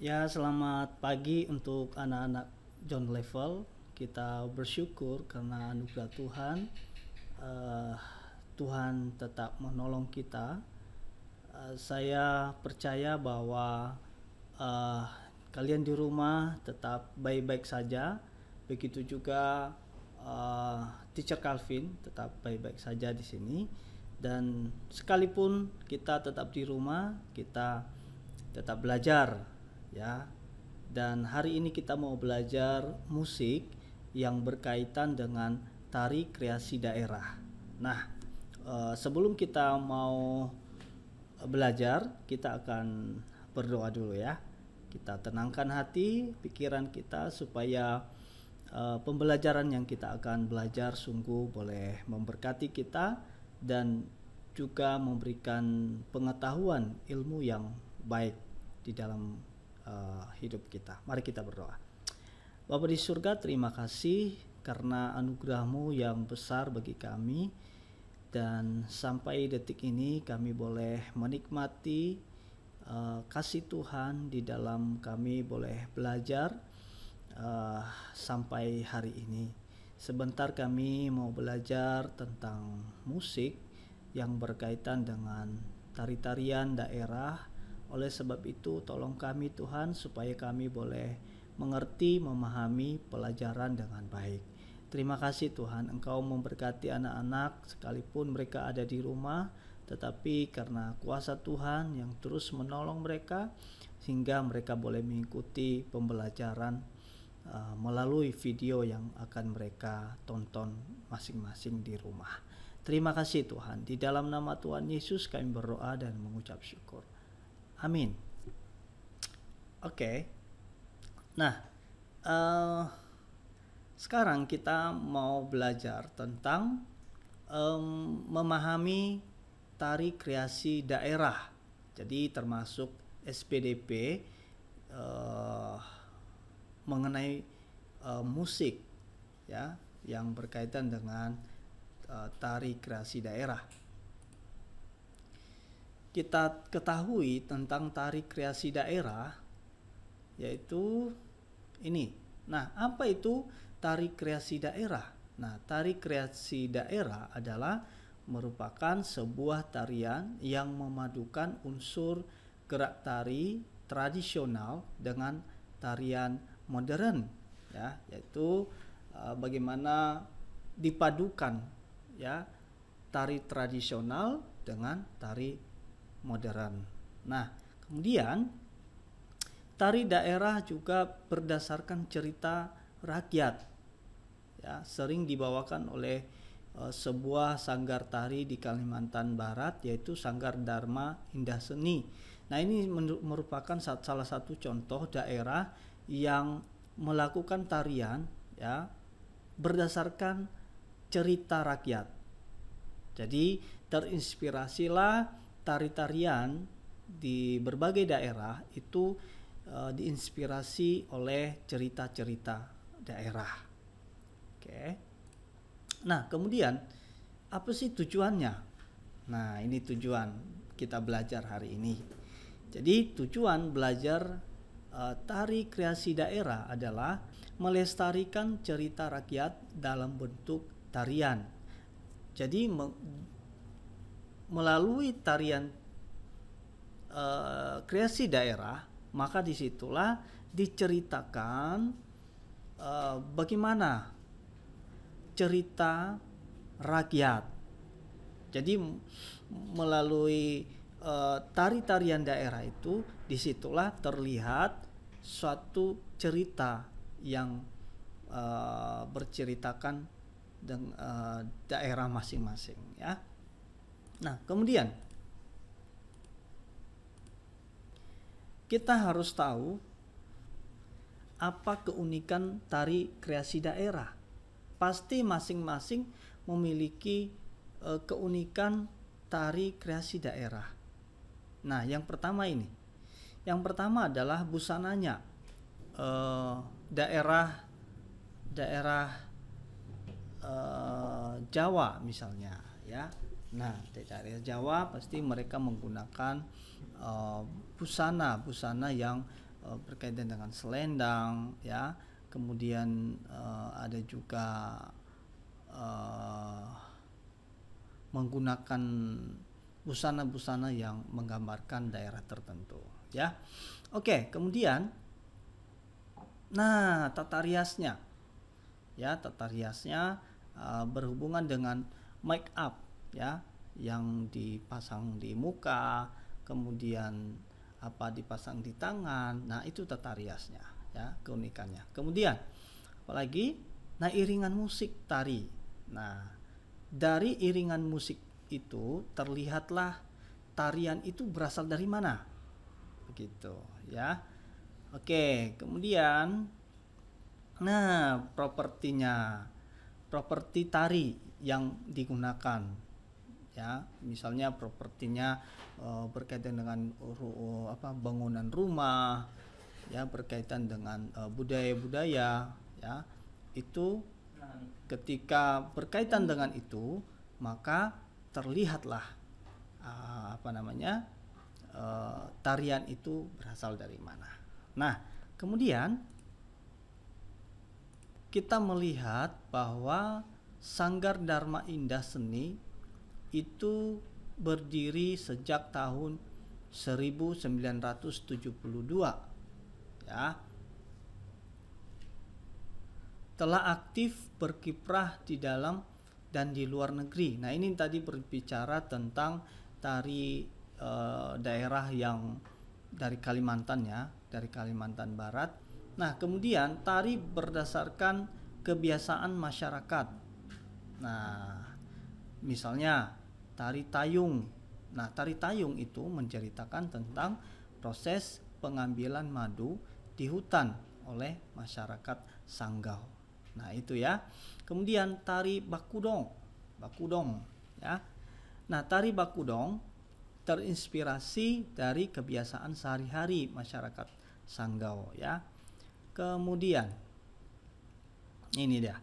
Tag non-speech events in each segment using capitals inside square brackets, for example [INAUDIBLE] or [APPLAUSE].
Ya, selamat pagi untuk anak-anak John Level. Kita bersyukur karena anugerah Tuhan. Uh, Tuhan tetap menolong kita. Uh, saya percaya bahwa uh, kalian di rumah tetap baik-baik saja. Begitu juga uh, teacher Calvin tetap baik-baik saja di sini. Dan sekalipun kita tetap di rumah, kita tetap belajar ya. Dan hari ini kita mau belajar musik yang berkaitan dengan tari kreasi daerah. Nah, eh, sebelum kita mau belajar, kita akan berdoa dulu ya. Kita tenangkan hati, pikiran kita supaya eh, pembelajaran yang kita akan belajar sungguh boleh memberkati kita dan juga memberikan pengetahuan ilmu yang baik di dalam uh, hidup kita. Mari kita berdoa. Bapa di surga, terima kasih karena anugerahmu yang besar bagi kami dan sampai detik ini kami boleh menikmati uh, kasih Tuhan di dalam kami boleh belajar uh, sampai hari ini. Sebentar kami mau belajar tentang musik yang berkaitan dengan tari-tarian daerah oleh sebab itu, tolong kami Tuhan supaya kami boleh mengerti, memahami pelajaran dengan baik. Terima kasih Tuhan, Engkau memberkati anak-anak sekalipun mereka ada di rumah, tetapi karena kuasa Tuhan yang terus menolong mereka sehingga mereka boleh mengikuti pembelajaran uh, melalui video yang akan mereka tonton masing-masing di rumah. Terima kasih Tuhan. Di dalam nama Tuhan Yesus kami berdoa dan mengucap syukur. Amin. Oke. Okay. Nah, uh, sekarang kita mau belajar tentang um, memahami tari kreasi daerah. Jadi termasuk SPDP uh, eh, mengenai uh, musik ya yang berkaitan dengan uh, tari kreasi daerah kita ketahui tentang tari kreasi daerah yaitu ini. Nah, apa itu tari kreasi daerah? Nah, tari kreasi daerah adalah merupakan sebuah tarian yang memadukan unsur gerak tari tradisional dengan tarian modern ya, yaitu uh, bagaimana dipadukan ya tari tradisional dengan tari modern. Nah, kemudian tari daerah juga berdasarkan cerita rakyat. Ya, sering dibawakan oleh e, sebuah sanggar tari di Kalimantan Barat yaitu Sanggar Dharma Indah Seni. Nah, ini merupakan salah satu contoh daerah yang melakukan tarian ya berdasarkan cerita rakyat. Jadi, terinspirasilah tari-tarian di berbagai daerah itu e, diinspirasi oleh cerita-cerita daerah. Oke. Nah, kemudian apa sih tujuannya? Nah, ini tujuan kita belajar hari ini. Jadi, tujuan belajar e, tari kreasi daerah adalah melestarikan cerita rakyat dalam bentuk tarian. Jadi, melalui tarian uh, kreasi daerah, maka disitulah diceritakan uh, bagaimana cerita rakyat. Jadi melalui uh, tari-tarian daerah itu disitulah terlihat suatu cerita yang uh, berceritakan dengan uh, daerah masing-masing ya. Nah, kemudian kita harus tahu apa keunikan tari kreasi daerah. Pasti masing-masing memiliki e, keunikan tari kreasi daerah. Nah, yang pertama ini. Yang pertama adalah busananya. E, daerah daerah e, Jawa misalnya, ya Nah, dari Jawa pasti mereka menggunakan uh, busana, busana yang uh, berkaitan dengan selendang, ya. Kemudian uh, ada juga uh, menggunakan busana-busana yang menggambarkan daerah tertentu, ya. Oke, kemudian, nah tata riasnya, ya tata riasnya uh, berhubungan dengan make up ya yang dipasang di muka kemudian apa dipasang di tangan nah itu tata riasnya ya keunikannya kemudian apalagi nah iringan musik tari nah dari iringan musik itu terlihatlah tarian itu berasal dari mana begitu ya oke kemudian nah propertinya properti tari yang digunakan ya misalnya propertinya uh, berkaitan dengan uh, apa bangunan rumah ya berkaitan dengan eh, budaya-budaya ya itu ketika berkaitan dengan itu maka terlihatlah uh, apa namanya uh, tarian itu berasal dari mana nah kemudian kita melihat bahwa Sanggar Dharma Indah Seni itu berdiri sejak tahun 1972 ya telah aktif berkiprah di dalam dan di luar negeri. Nah, ini tadi berbicara tentang tari e, daerah yang dari Kalimantan ya, dari Kalimantan Barat. Nah, kemudian tari berdasarkan kebiasaan masyarakat. Nah, misalnya tari tayung. Nah, tari tayung itu menceritakan tentang proses pengambilan madu di hutan oleh masyarakat Sanggau. Nah, itu ya. Kemudian tari bakudong. Bakudong, ya. Nah, tari bakudong terinspirasi dari kebiasaan sehari-hari masyarakat Sanggau, ya. Kemudian ini dia.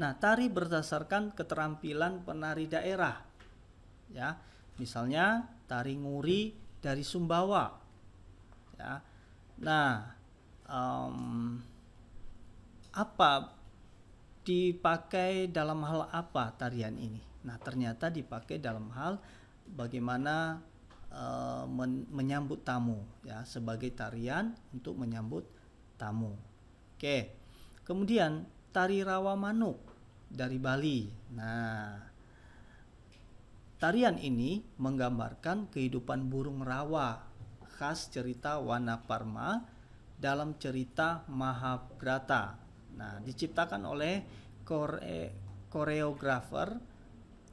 Nah, tari berdasarkan keterampilan penari daerah ya misalnya tari nguri dari Sumbawa ya nah um, apa dipakai dalam hal apa tarian ini nah ternyata dipakai dalam hal bagaimana uh, men menyambut tamu ya sebagai tarian untuk menyambut tamu oke kemudian tari rawa manuk dari Bali nah Tarian ini menggambarkan kehidupan burung rawa khas cerita Parma dalam cerita Mahabharata. Nah, diciptakan oleh kore koreografer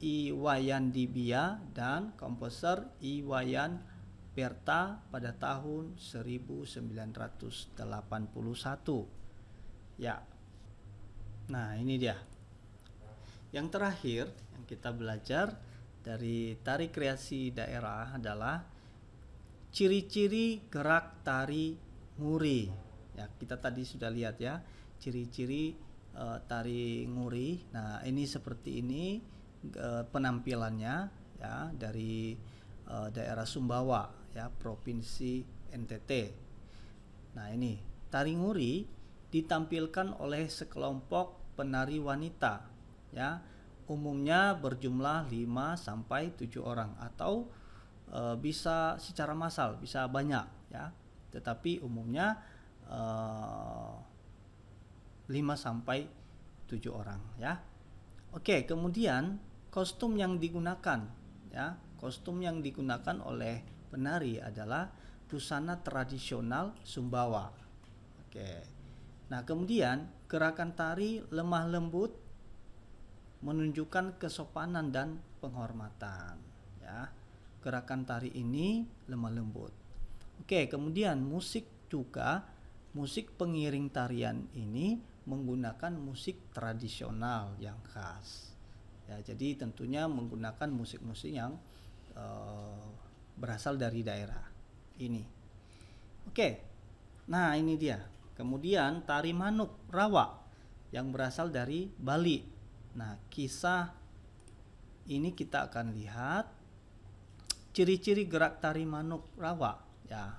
Iwayan Dibia dan komposer Iwayan Berta pada tahun 1981. Ya. Nah, ini dia. Yang terakhir yang kita belajar dari tari kreasi daerah adalah ciri-ciri gerak tari nguri. Ya, kita tadi sudah lihat ya, ciri-ciri e, tari nguri. Nah, ini seperti ini e, penampilannya ya dari e, daerah Sumbawa ya, provinsi NTT. Nah, ini tari nguri ditampilkan oleh sekelompok penari wanita ya umumnya berjumlah 5 sampai 7 orang atau e, bisa secara massal, bisa banyak ya. Tetapi umumnya e, eh, 5 sampai 7 orang ya. Oke, kemudian kostum yang digunakan ya. Kostum yang digunakan oleh penari adalah busana tradisional Sumbawa. Oke. Nah, kemudian gerakan tari lemah lembut menunjukkan kesopanan dan penghormatan ya gerakan tari ini lemah lembut oke kemudian musik juga musik pengiring tarian ini menggunakan musik tradisional yang khas ya jadi tentunya menggunakan musik-musik yang e, berasal dari daerah ini oke nah ini dia kemudian tari manuk rawa yang berasal dari Bali Nah, kisah ini kita akan lihat ciri-ciri gerak tari manuk rawa. Ya,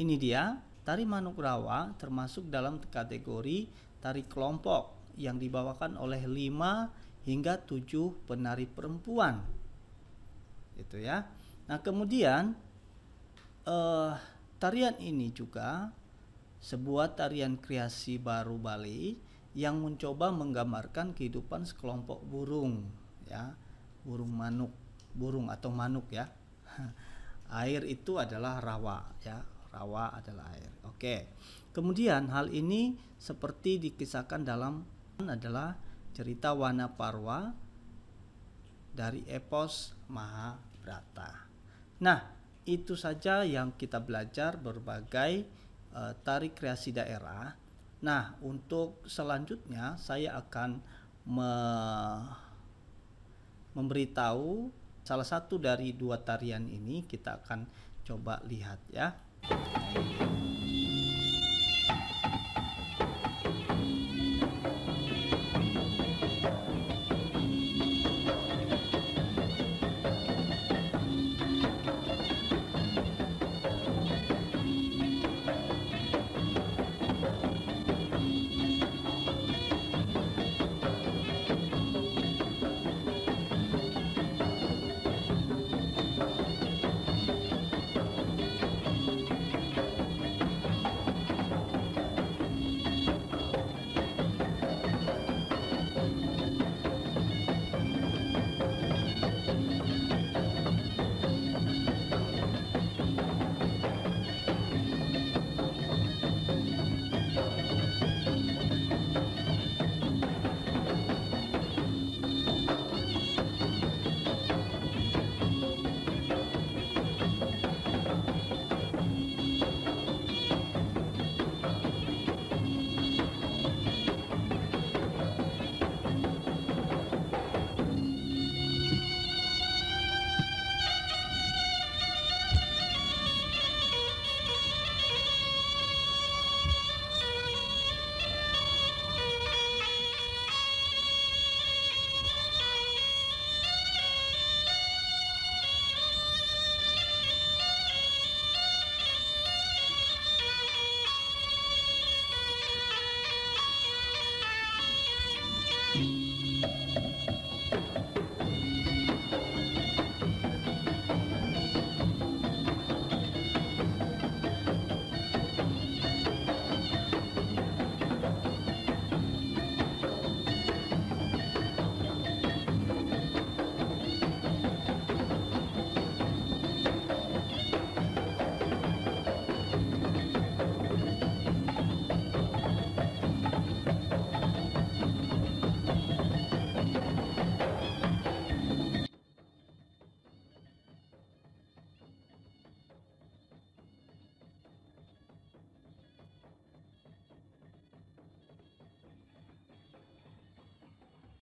ini dia tari manuk rawa termasuk dalam kategori tari kelompok yang dibawakan oleh lima hingga tujuh penari perempuan. Itu ya. Nah, kemudian eh, tarian ini juga sebuah tarian kreasi baru Bali yang mencoba menggambarkan kehidupan sekelompok burung ya burung manuk burung atau manuk ya [LAUGHS] air itu adalah rawa ya rawa adalah air oke kemudian hal ini seperti dikisahkan dalam adalah cerita Wana Parwa dari epos Mahabharata nah itu saja yang kita belajar berbagai uh, eh, tarik kreasi daerah Nah, untuk selanjutnya saya akan me memberitahu salah satu dari dua tarian ini kita akan coba lihat ya.